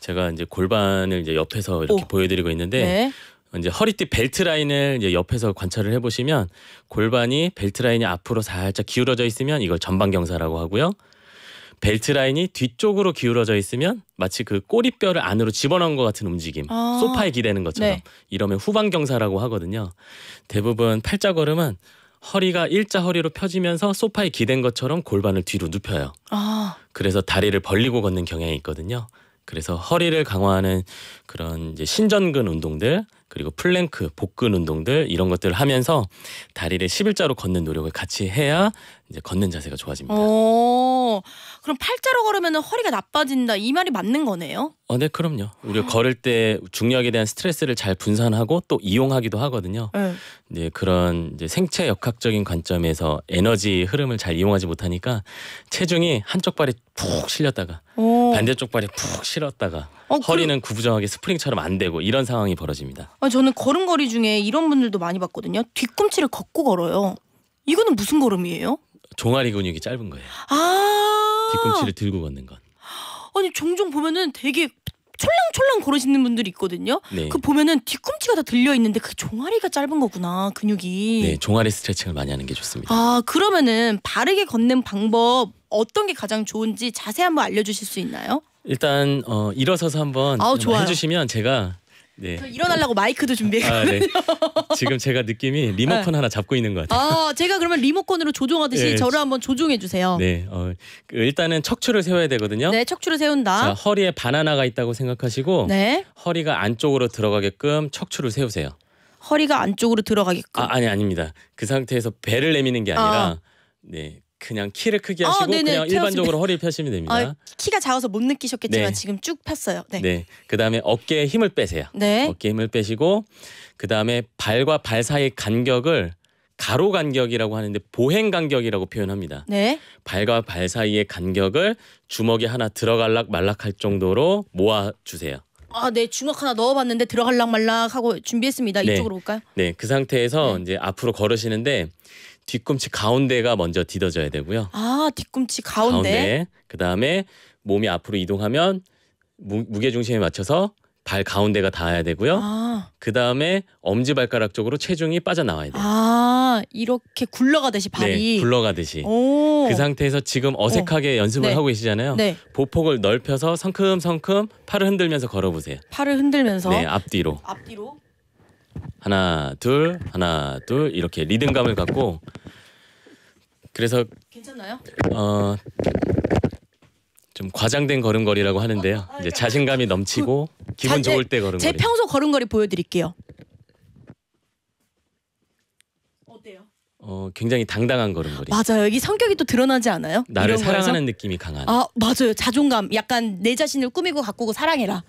제가 이제 골반을 이제 옆에서 이렇게 오. 보여드리고 있는데 네. 이제 허리띠 벨트 라인을 이제 옆에서 관찰을 해보시면 골반이 벨트 라인이 앞으로 살짝 기울어져 있으면 이걸 전방경사라고 하고요. 벨트 라인이 뒤쪽으로 기울어져 있으면 마치 그 꼬리뼈를 안으로 집어넣은 것 같은 움직임, 아 소파에 기대는 것처럼 네. 이러면 후방경사라고 하거든요. 대부분 팔자 걸음은 허리가 일자 허리로 펴지면서 소파에 기댄 것처럼 골반을 뒤로 눕혀요. 아 그래서 다리를 벌리고 걷는 경향이 있거든요. 그래서 허리를 강화하는 그런 이제 신전근 운동들 그리고 플랭크, 복근 운동들 이런 것들을 하면서 다리를 십일자로 걷는 노력을 같이 해야 이제 걷는 자세가 좋아집니다. 그럼 팔자로 걸으면 허리가 나빠진다 이 말이 맞는 거네요? 어, 네, 그럼요. 우리가 걸을 때 중력에 대한 스트레스를 잘 분산하고 또 이용하기도 하거든요. 네. 이제 그런 이제 생체 역학적인 관점에서 에너지 흐름을 잘 이용하지 못하니까 체중이 한쪽 발에 푹 실렸다가 오. 반대쪽 발에 푹 실었다가 어, 허리는 그 구부정하게 스프링처럼 안 되고 이런 상황이 벌어집니다. 아, 저는 걸음걸이 중에 이런 분들도 많이 봤거든요. 뒤꿈치를 걷고 걸어요. 이거는 무슨 걸음이에요? 종아리 근육이 짧은 거예요. 아 뒤꿈치를 들고 걷는 건. 아니 종종 보면은 되게 촐랑촐랑 걸으시는 분들이 있거든요. 네. 그 보면은 뒤꿈치가 다 들려 있는데 그 종아리가 짧은 거구나 근육이. 네, 종아리 스트레칭을 많이 하는 게 좋습니다. 아 그러면은 바르게 걷는 방법 어떤 게 가장 좋은지 자세 한번 알려주실 수 있나요? 일단 어, 일어서서 한번 아우, 해주시면 제가 네. 일어나려고 마이크도 준비했거든요. 아, 네. 지금 제가 느낌이 리모컨 아. 하나 잡고 있는 것 같아요. 아, 제가 그러면 리모컨으로 조종하듯이 네. 저를 한번 조종해 주세요. 네, 어, 그 일단은 척추를 세워야 되거든요. 네, 척추를 세운다. 자, 허리에 바나나가 있다고 생각하시고 네. 허리가 안쪽으로 들어가게끔 척추를 세우세요. 허리가 안쪽으로 들어가게끔. 아, 아니 아닙니다. 그 상태에서 배를 내미는 게 아니라 아. 네 그냥 키를 크게 아, 하시고 어, 그냥 태웠습니다. 일반적으로 허리 펴시면 됩니다. 어, 키가 작아서 못 느끼셨겠지만 네. 지금 쭉 폈어요. 네. 네. 그다음에 어깨에 힘을 빼세요. 네. 어깨에 힘을 빼시고 그다음에 발과 발 사이 간격을 가로 간격이라고 하는데 보행 간격이라고 표현합니다. 네. 발과 발 사이의 간격을 주먹이 하나 들어갈락 말락할 정도로 모아 주세요. 아, 네 주먹 하나 넣어봤는데 들어갈락 말락하고 준비했습니다. 네. 이쪽으로 올까요? 네, 그 상태에서 네. 이제 앞으로 걸으시는데 뒤꿈치 가운데가 먼저 디뎌져야 되고요. 아 뒤꿈치 가운데. 가운데. 그 다음에 몸이 앞으로 이동하면 무, 무게 중심에 맞춰서 발 가운데가 닿아야 되고요. 아. 그 다음에 엄지 발가락 쪽으로 체중이 빠져나와야 돼요. 아 이렇게 굴러가듯이 네, 발이 네, 굴러가듯이. 오. 그 상태에서 지금 어. 어색하게 어. 연습을 네. 하고 계시잖아요. 네. 보폭을 넓혀서 성큼성큼 팔을 흔들면서 걸어보세요. 팔을 흔들면서. 네 앞뒤로. 앞뒤로. 하나 둘 하나 둘 이렇게 리듬감을 갖고 그래서 괜찮나요? 어, 좀 과장된 걸음걸이라고 하는데요. 아, 이제 그러니까 자신감이 넘치고 기분 자- 좋을 때 걸음걸이. 제 평소 걸음걸이 보여드릴게요. 어때요? 어, 굉장히 당당한 걸음걸이. 맞아요. 여기 성격이 또 드러나지 않아요? 나를 이런 거에서? 사랑하는 느낌이 강한. 아 맞아요. 자존감. 약간 내 자신을 꾸미고 가꾸고 사랑해라.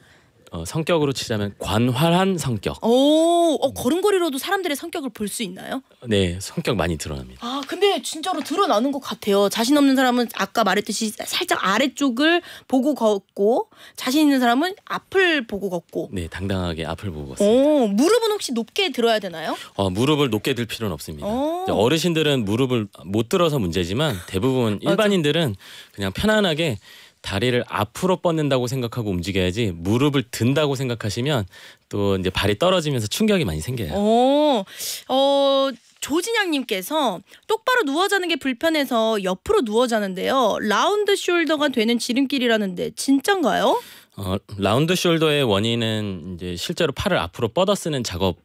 어, 성격으로 치자면 관활한 성격. 오, 어, 걸음걸이로도 사람들의 성격을 볼 수 있나요? 네, 성격 많이 드러납니다. 아, 근데 진짜로 드러나는 것 같아요. 자신 없는 사람은 아까 말했듯이 살짝 아래쪽을 보고 걷고 자신 있는 사람은 앞을 보고 걷고. 네, 당당하게 앞을 보고 걷습니다. 오, 무릎은 혹시 높게 들어야 되나요? 어, 무릎을 높게 들 필요는 없습니다. 오. 어르신들은 무릎을 못 들어서 문제지만 대부분 일반인들은 그냥 편안하게 다리를 앞으로 뻗는다고 생각하고 움직여야지 무릎을 든다고 생각하시면 또 이제 발이 떨어지면서 충격이 많이 생겨요. 오, 어, 조진양님께서 똑바로 누워 자는 게 불편해서 옆으로 누워 자는데요. 라운드 숄더가 되는 지름길이라는데 진짠가요? 어, 라운드 숄더의 원인은 이제 실제로 팔을 앞으로 뻗어 쓰는 작업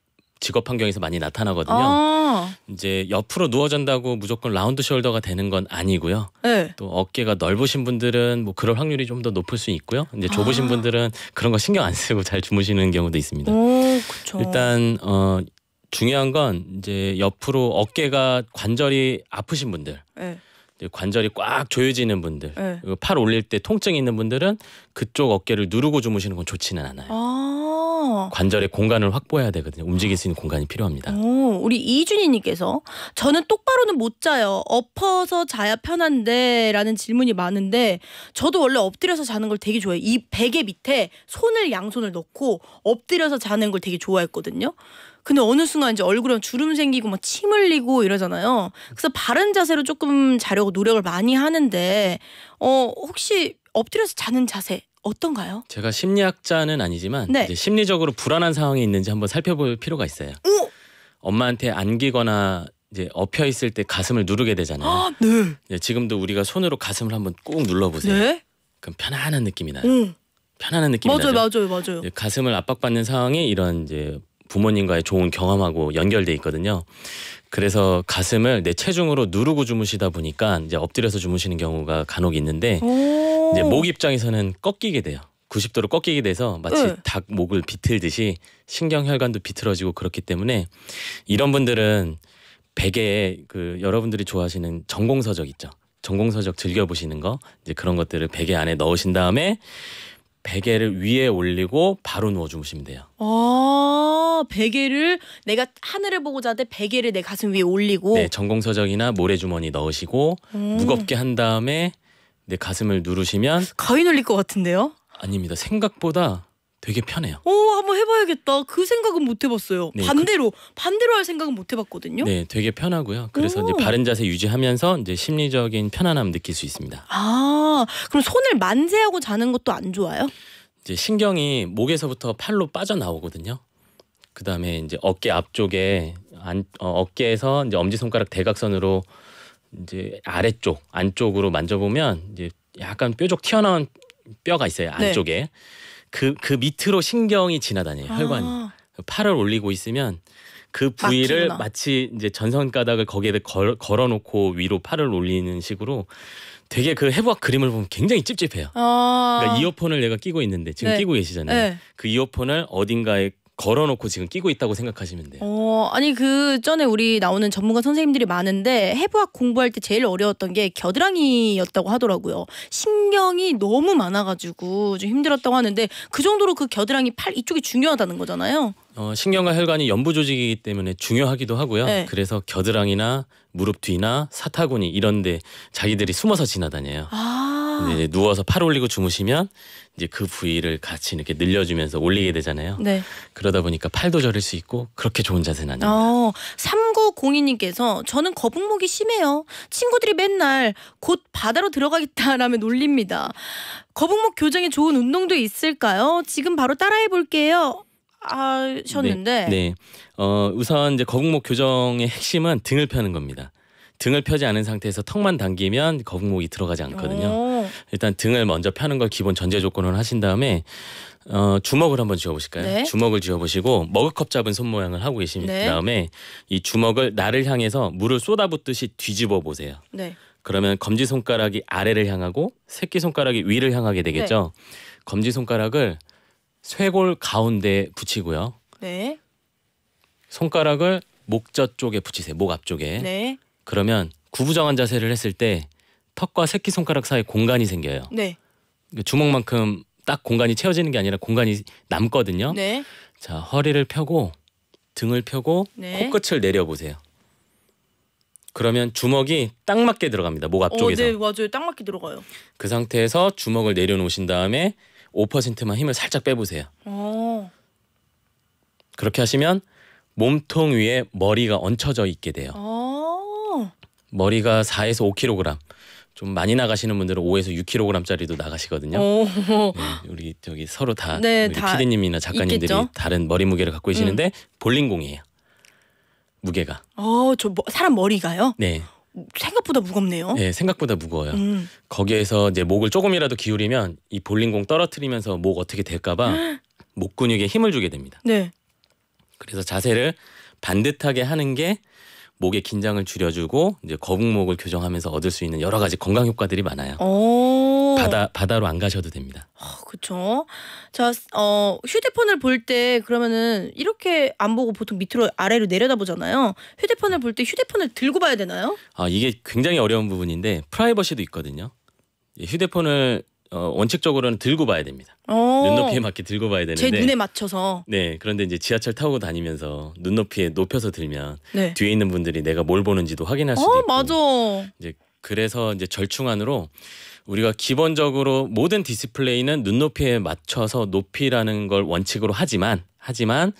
직업 환경에서 많이 나타나거든요. 아 이제 옆으로 누워 잔다고 무조건 라운드 숄더가 되는 건 아니고요. 네. 또 어깨가 넓으신 분들은 뭐 그럴 확률이 좀 더 높을 수 있고요. 이제 좁으신 아 분들은 그런 거 신경 안 쓰고 잘 주무시는 경우도 있습니다. 오, 일단 어 중요한 건 이제 옆으로 어깨가 관절이 아프신 분들. 네. 관절이 꽉 조여지는 분들, 네. 팔 올릴 때 통증이 있는 분들은 그쪽 어깨를 누르고 주무시는 건 좋지는 않아요. 아 관절의 공간을 확보해야 되거든요. 움직일 수 있는 공간이 필요합니다. 오, 우리 이준희님께서 저는 똑바로는 못 자요. 엎어서 자야 편한데라는 질문이 많은데 저도 원래 엎드려서 자는 걸 되게 좋아해요. 이 베개 밑에 손을 양손을 넣고 엎드려서 자는 걸 되게 좋아했거든요. 근데 어느 순간 이제 얼굴에 주름 생기고 막침 뭐 흘리고 이러잖아요. 그래서 바른 자세로 조금 자려고 노력을 많이 하는데 어 혹시 엎드려서 자는 자세 어떤가요? 제가 심리학자는 아니지만 네. 이제 심리적으로 불안한 상황이 있는지 한번 살펴볼 필요가 있어요. 오! 엄마한테 안기거나 이제 엎여 있을 때 가슴을 누르게 되잖아요. 아, 네. 네. 지금도 우리가 손으로 가슴을 한번 꾹 눌러보세요. 네? 그럼 편안한 느낌이 나요. 음. 편안한 느낌이 맞아요, 나죠. 맞아요, 맞아요. 네, 가슴을 압박받는 상황에 이런 이제 부모님과의 좋은 경험하고 연결돼 있거든요. 그래서 가슴을 내 체중으로 누르고 주무시다 보니까 이제 엎드려서 주무시는 경우가 간혹 있는데 이제 목 입장에서는 꺾이게 돼요. 90도로 꺾이게 돼서 마치 응. 네. 닭 목을 비틀듯이 신경혈관도 비틀어지고 그렇기 때문에 이런 분들은 베개에 그 여러분들이 좋아하시는 전공서적 있죠. 전공서적 즐겨 보시는 거 이제 그런 것들을 베개 안에 넣으신 다음에 베개를 위에 올리고 바로 누워 주무시면 돼요. 아, 베개를 내가 하늘을 보고 자는데 베개를 내 가슴 위에 올리고 네, 전공서적이나 모래주머니 넣으시고 음. 무겁게 한 다음에 내 가슴을 누르시면 거의 눌릴 것 같은데요? 아닙니다. 생각보다 되게 편해요. 오, 어, 한번 해봐야겠다. 그 생각은 못 해봤어요. 네, 그 반대로 그... 반대로 할 생각은 못 해봤거든요. 네, 되게 편하고요. 그래서 오. 이제 바른 자세 유지하면서 이제 심리적인 편안함 느낄 수 있습니다. 아, 그럼 손을 만세하고 자는 것도 안 좋아요? 이제 신경이 목에서부터 팔로 빠져나오거든요. 그 다음에 이제 어깨 앞쪽에 안, 어, 깨에서 이제 엄지 손가락 대각선으로 이제 아래쪽 안쪽으로 만져보면 이제 약간 뾰족 튀어나온 뼈가 있어요 네. 안쪽에. 네. 그, 그 밑으로 신경이 지나다녀요. 아. 혈관이. 그 팔을 올리고 있으면 그 부위를 막히구나. 마치 이제 전선 가닥을 거기에 걸, 걸어놓고 위로 팔을 올리는 식으로 되게 그 해부학 그림을 보면 굉장히 찝찝해요. 아~ 그러니까 이어폰을 내가 끼고 있는데 지금 네. 끼고 계시잖아요. 네. 그 이어폰을 어딘가에 걸어놓고 지금 끼고 있다고 생각하시면 돼요. 어, 아니 그 전에 우리 나오는 전문가 선생님들이 많은데 해부학 공부할 때 제일 어려웠던 게 겨드랑이였다고 하더라고요. 신경이 너무 많아가지고 좀 힘들었다고 하는데 그 정도로 그 겨드랑이 팔 이쪽이 중요하다는 거잖아요. 어, 신경과 혈관이 연부 조직이기 때문에 중요하기도 하고요. 네. 그래서 겨드랑이나 무릎 뒤나 사타구니 이런데 자기들이 숨어서 지나다녀요. 아. 이제 아. 누워서 팔 올리고 주무시면 이제 그 부위를 같이 이렇게 늘려주면서 올리게 되잖아요. 네. 그러다 보니까 팔도 저릴 수 있고 그렇게 좋은 자세는 아닙니다. 어, 3902님께서 저는 거북목이 심해요. 친구들이 맨날 곧 바다로 들어가겠다라며 놀립니다. 거북목 교정에 좋은 운동도 있을까요? 지금 바로 따라해 볼게요. 하셨는데 네, 네. 어, 우선 이제 거북목 교정의 핵심은 등을 펴는 겁니다. 등을 펴지 않은 상태에서 턱만 당기면 거북목이 들어가지 않거든요. 일단 등을 먼저 펴는 걸 기본 전제 조건으로 하신 다음에 어, 주먹을 한번 쥐어보실까요? 네. 주먹을 쥐어보시고 머그컵 잡은 손 모양을 하고 계신 네. 다음에 이 주먹을 나를 향해서 물을 쏟아붓듯이 뒤집어 보세요. 네. 그러면 검지 손가락이 아래를 향하고 새끼 손가락이 위를 향하게 되겠죠. 네. 검지 손가락을 쇄골 가운데 붙이고요. 네. 손가락을 목젖 쪽에 붙이세요. 목 앞쪽에. 네. 그러면 구부정한 자세를 했을 때 턱과 새끼 손가락 사이 공간이 생겨요. 네. 그러니까 주먹만큼 딱 공간이 채워지는 게 아니라 공간이 남거든요. 네. 자 허리를 펴고 등을 펴고 네. 코끝을 내려보세요. 그러면 주먹이 딱 맞게 들어갑니다. 목 어, 앞쪽에서. 어, 네, 맞아요. 딱 맞게 들어가요. 그 상태에서 주먹을 내려놓으신 다음에 5%만 힘을 살짝 빼보세요. 어. 그렇게 하시면 몸통 위에 머리가 얹혀져 있게 돼요. 어. 머리가 4에서 5kg 좀 많이 나가시는 분들은 5에서 6kg짜리도 나가시거든요. 네, 우리 저기 서로 다 네, 피디님이나 작가님들이 있겠죠? 다른 머리 무게를 갖고 계시는데 음. 볼링공이에요. 무게가. 어, 저 뭐, 사람 머리가요? 네. 생각보다 무겁네요. 네, 생각보다 무거워요. 음. 거기에서 이제 목을 조금이라도 기울이면 이 볼링공 떨어뜨리면서 목 어떻게 될까봐 목 근육에 힘을 주게 됩니다. 네. 그래서 자세를 반듯하게 하는 게 목의 긴장을 줄여주고 이제 거북목을 교정하면서 얻을 수 있는 여러 가지 건강 효과들이 많아요. 오. 바다 바다로 안 가셔도 됩니다. 아, 그렇죠. 자, 어, 휴대폰을 볼 때 그러면은 이렇게 안 보고 보통 밑으로 아래로 내려다 보잖아요. 휴대폰을 볼 때 휴대폰을 들고 봐야 되나요? 아, 이게 굉장히 어려운 부분인데 프라이버시도 있거든요. 휴대폰을 어, 원칙적으로는 들고 봐야 됩니다. 어. 눈높이에 맞게 들고 봐야 되는데 제 눈에 맞춰서 네 그런데 이제 지하철 타고 다니면서 눈높이에 높여서 들면 네. 뒤에 있는 분들이 내가 뭘 보는지도 확인할 어, 수도 어, 있고 맞아. 이제 그래서 이제 절충안으로 우리가 기본적으로 모든 디스플레이는 눈높이에 맞춰서 높이라는 걸 원칙으로 하지만 하지만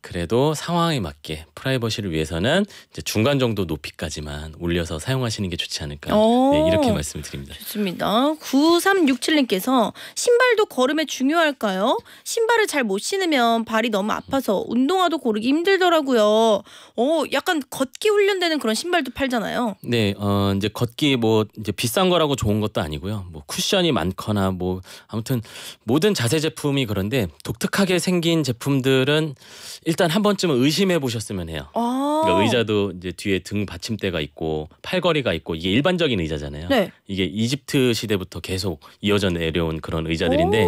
그래도 상황에 맞게 프라이버시를 위해서는 이제 중간 정도 높이까지만 올려서 사용하시는 게 좋지 않을까 네, 이렇게 말씀 드립니다. 좋습니다. 9367님께서 신발도 걸음에 중요할까요? 신발을 잘 못 신으면 발이 너무 아파서 운동화도 고르기 힘들더라고요. 어, 약간 걷기 훈련되는 그런 신발도 팔잖아요. 네, 어, 이제 걷기 뭐 이제 비싼 거라고 좋은 것도 아니고요. 뭐 쿠션이 많거나 뭐 아무튼 모든 자세 제품이 그런데 독특하게 생긴 제품들은 일단 한 번쯤은 의심해 보셨으면 해요. 아 그러니까 의자도 이제 뒤에 등 받침대가 있고 팔걸이가 있고 이게 일반적인 의자잖아요. 네. 이게 이집트 시대부터 계속 이어져 내려온 그런 의자들인데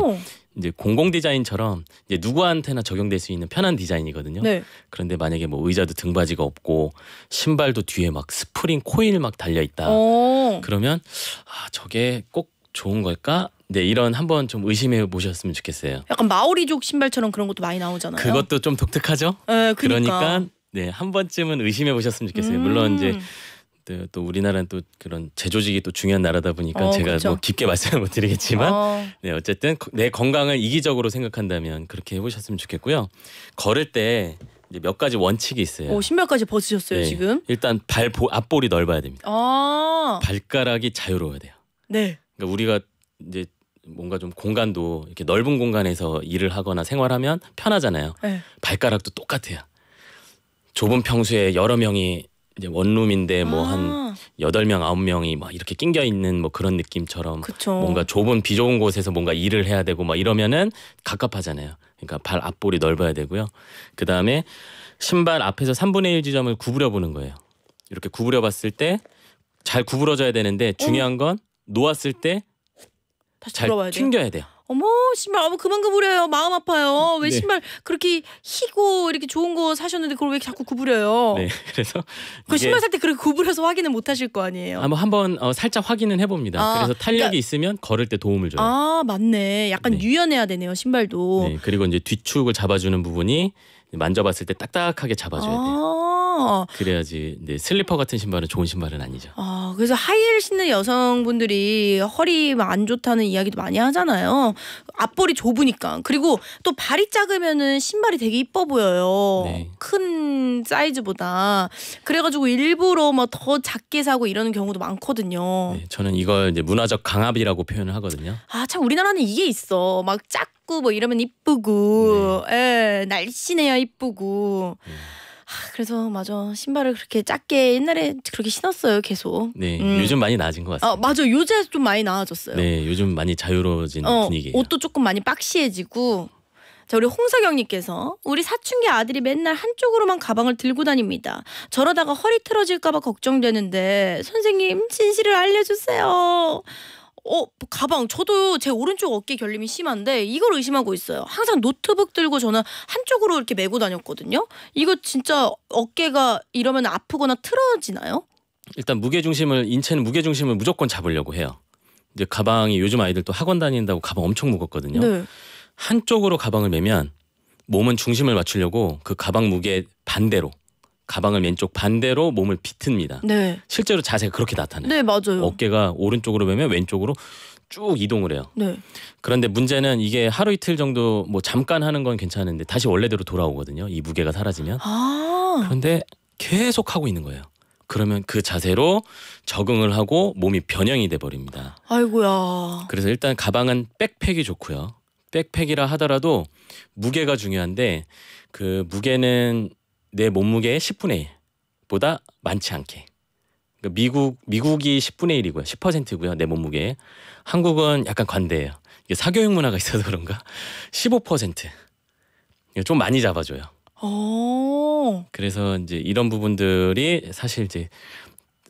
이제 공공 디자인처럼 이제 누구한테나 적용될 수 있는 편한 디자인이거든요. 네. 그런데 만약에 뭐 의자도 등받이가 없고 신발도 뒤에 막 스프링 코일 막 달려 있다. 그러면 아 저게 꼭 좋은 걸까? 네 이런 한번 좀 의심해 보셨으면 좋겠어요. 약간 마오리족 신발처럼 그런 것도 많이 나오잖아요. 그것도 좀 독특하죠. 네, 그러니까, 그러니까 네한 번쯤은 의심해 보셨으면 좋겠어요. 음. 물론 이제 음. 또 우리나라는 또 그런 제조직이 또 중요한 나라다 보니까 어, 제가 뭐 그쵸. 뭐 깊게 말씀을 못 드리겠지만 어. 네 어쨌든 내 건강을 이기적으로 생각한다면 그렇게 해보셨으면 좋겠고요 걸을 때 이제 몇 가지 원칙이 있어요. 오, 신발까지 벗으셨어요 네. 지금? 일단 발 보, 앞볼이 넓어야 됩니다. 아. 발가락이 자유로워야 돼요. 네. 그러니까 우리가 이제 뭔가 좀 공간도 이렇게 넓은 공간에서 일을 하거나 생활하면 편하잖아요. 네. 발가락도 똑같아요. 좁은 평수에 여러 명이 이제 원룸인데 뭐한 아. 여덟 명 아홉 명이막 이렇게 낑겨 있는 뭐 그런 느낌처럼 그쵸. 뭔가 좁은 비좁은 곳에서 뭔가 일을 해야 되고 막 이러면은 갑갑하잖아요. 그러니까 발 앞볼이 넓어야 되고요. 그다음에 신발 앞에서 3분의 1 지점을 구부려 보는 거예요. 이렇게 구부려 봤을 때 잘 구부러져야 되는데 중요한 어. 건 놓았을 때 다시 잘 돌아와야 돼 튕겨야 돼요. 어머 신발 어머 그만 구부려요 마음 아파요 왜 네. 신발 그렇게 희고 이렇게 좋은 거 사셨는데 그걸 왜 자꾸 구부려요 네 그래서 그 신발 살 때 그렇게 구부려서 확인을 못 하실 거 아니에요 한번 한번 어, 살짝 확인은 해봅니다 아, 그래서 탄력이 그러니까, 있으면 걸을 때 도움을 줘요 아 맞네 약간 네. 유연해야 되네요 신발도 네 그리고 이제 뒤축을 잡아주는 부분이 만져봤을 때 딱딱하게 잡아줘야 아, 돼요 아 그래야지 네, 슬리퍼 같은 신발은 좋은 신발은 아니죠. 아, 그래서 하이힐 신는 여성분들이 허리 안 좋다는 이야기도 많이 하잖아요. 앞볼이 좁으니까. 그리고 또 발이 작으면 신발이 되게 이뻐 보여요. 네. 큰 사이즈보다. 그래가지고 일부러 뭐더 작게 사고 이러는 경우도 많거든요. 네, 저는 이걸 이제 문화적 강압이라고 표현을 하거든요. 아, 참 우리나라는 이게 있어. 막 작고 뭐 이러면 이쁘고, 네. 에, 예, 날씬해야 이쁘고. 음. 아, 그래서 맞아 신발을 그렇게 작게 옛날에 그렇게 신었어요 계속. 네 음. 요즘 많이 나아진 것 같습니다. 아 맞아 요새 좀 많이 나아졌어요. 네 요즘 많이 자유로워진 어, 분위기. 옷도 조금 많이 빡시해지고자 우리 홍석영님께서 우리 사춘기 아들이 맨날 한쪽으로만 가방을 들고 다닙니다. 저러다가 허리 틀어질까봐 걱정되는데 선생님 진실을 알려주세요. 어 가방 저도 제 오른쪽 어깨 결림이 심한데 이걸 의심하고 있어요. 항상 노트북 들고 저는 한쪽으로 이렇게 메고 다녔거든요. 이거 진짜 어깨가 이러면 아프거나 틀어지나요? 일단 무게 중심을 인체는 무게 중심을 무조건 잡으려고 해요. 이제 가방이 요즘 아이들 또 학원 다닌다고 가방 엄청 무겁거든요. 네. 한쪽으로 가방을 메면 몸은 중심을 맞추려고 그 가방 무게 반대로 가방을 왼쪽 반대로 몸을 비틉니다. 네. 실제로 자세가 그렇게 나타나요. 네, 맞아요. 어깨가 오른쪽으로 매면 왼쪽으로 쭉 이동을 해요. 네. 그런데 문제는 이게 하루 이틀 정도 뭐 잠깐 하는 건 괜찮은데 다시 원래대로 돌아오거든요. 이 무게가 사라지면. 아. 그런데 계속 하고 있는 거예요. 그러면 그 자세로 적응을 하고 몸이 변형이 돼 버립니다. 아이고야. 그래서 일단 가방은 백팩이 좋고요. 백팩이라 하더라도 무게가 중요한데 그 무게는 내 몸무게의 10분의 1보다 많지 않게. 그러니까 미국 미국이 10분의 1이고요. 10%고요. 내 몸무게. 한국은 약간 관대해요. 이게 사교육 문화가 있어서 그런가? 15%. 좀 많이 잡아줘요. 오. 그래서 이제 이런 부분들이 사실 이제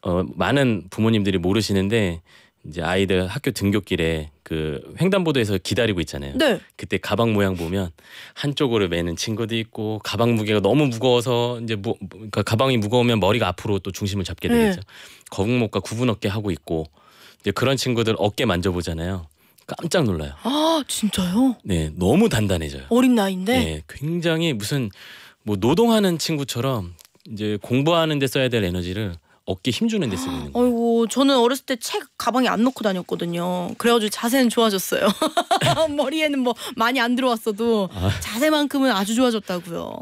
어, 많은 부모님들이 모르시는데 이제 아이들 학교 등교길에 그 횡단보도에서 기다리고 있잖아요. 네. 그때 가방 모양 보면 한쪽으로 매는 친구도 있고 가방 무게가 너무 무거워서 이제 뭐, 그러니까 가방이 무거우면 머리가 앞으로 또 중심을 잡게 네. 되겠죠. 네. 거북목과 구분 어깨 하고 있고 이제 그런 친구들 어깨 만져보잖아요. 깜짝 놀라요. 아 진짜요? 네, 너무 단단해져요. 어린 나이인데. 네, 굉장히 무슨 뭐 노동하는 친구처럼 이제 공부하는 데 써야 될 에너지를 어깨 힘주는 데 쓰고 있는 거예요. 저는 어렸을 때 책 가방에 안 넣고 다녔거든요. 그래가지고 자세는 좋아졌어요. 머리에는 뭐 많이 안 들어왔어도 아. 자세만큼은 아주 좋아졌다고요.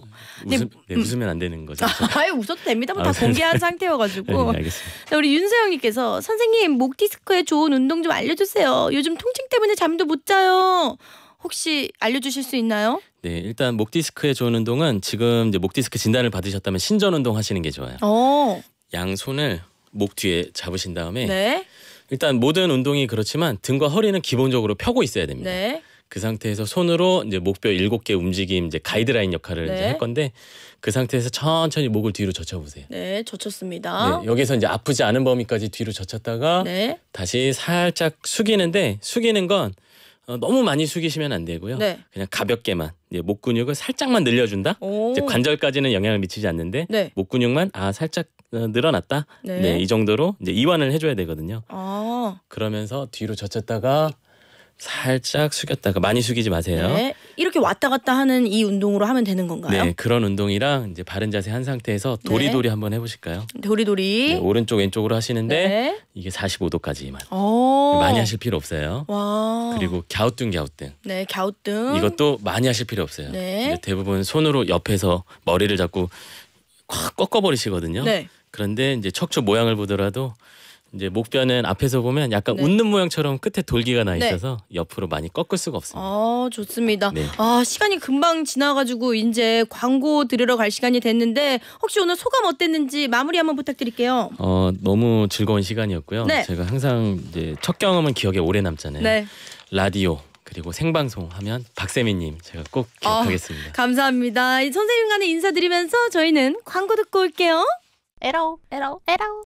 웃음, 근데, 네, 음. 웃으면 안 되는 거죠. 아예 웃어도 됩니다. 뭐 아, 다 네. 공개한 상태여가지고. 네, 알겠습니다. 우리 윤서영님께서 선생님 목 디스크에 좋은 운동 좀 알려주세요. 요즘 통증 때문에 잠도 못 자요. 혹시 알려주실 수 있나요? 네, 일단 목 디스크에 좋은 운동은 지금 이제 목 디스크 진단을 받으셨다면 신전 운동 하시는 게 좋아요. 오. 어. 양손을 목 뒤에 잡으신 다음에 네. 일단 모든 운동이 그렇지만 등과 허리는 기본적으로 펴고 있어야 됩니다. 네. 그 상태에서 손으로 이제 목뼈 일곱 개 움직임 이제 가이드라인 역할을 네. 이제 할 건데 그 상태에서 천천히 목을 뒤로 젖혀 보세요. 네, 젖혔습니다. 네, 여기서 이제 아프지 않은 범위까지 뒤로 젖혔다가 네. 다시 살짝 숙이는데 숙이는 건 어, 너무 많이 숙이시면 안 되고요. 네. 그냥 가볍게만 예, 목 근육을 살짝만 늘려준다. 이제 관절까지는 영향을 미치지 않는데 네. 목 근육만 아 살짝 어, 늘어났다. 네. 네, 이 정도로 이제 이완을 해줘야 되거든요. 아. 그러면서 뒤로 젖혔다가 살짝 숙였다가 많이 숙이지 마세요. 네. 이렇게 왔다 갔다 하는 이 운동으로 하면 되는 건가요? 네, 그런 운동이랑 이제 바른 자세 한 상태에서 네. 도리도리 네. 한번 해보실까요? 도리도리. 네, 오른쪽 왼쪽으로 하시는데 네. 이게 45도까지만. 오. 많이 하실 필요 없어요. 와. 그리고 갸우뚱 갸우뚱. 네, 갸우뚱. 이것도 많이 하실 필요 없어요. 네. 대부분 손으로 옆에서 머리를 잡고 꽉 꺾어버리시거든요. 네. 그런데 이제 척추 모양을 보더라도 이제 목뼈는 앞에서 보면 약간 네. 웃는 모양처럼 끝에 돌기가 나 네. 있어서 네. 옆으로 많이 꺾을 수가 없습니다. 아 좋습니다. 네. 아 시간이 금방 지나가지고 이제 광고 들으러 갈 시간이 됐는데 혹시 오늘 소감 어땠는지 마무리 한번 부탁드릴게요. 어 너무 즐거운 시간이었고요. 네. 제가 항상 이제 첫 경험은 기억에 오래 남잖아요. 네. 라디오 그리고 생방송 하면 박세미님 제가 꼭 아, 기억하겠습니다. 어, 감사합니다. 선생님간에 인사드리면서 저희는 광고 듣고 올게요. 에러 에러 에러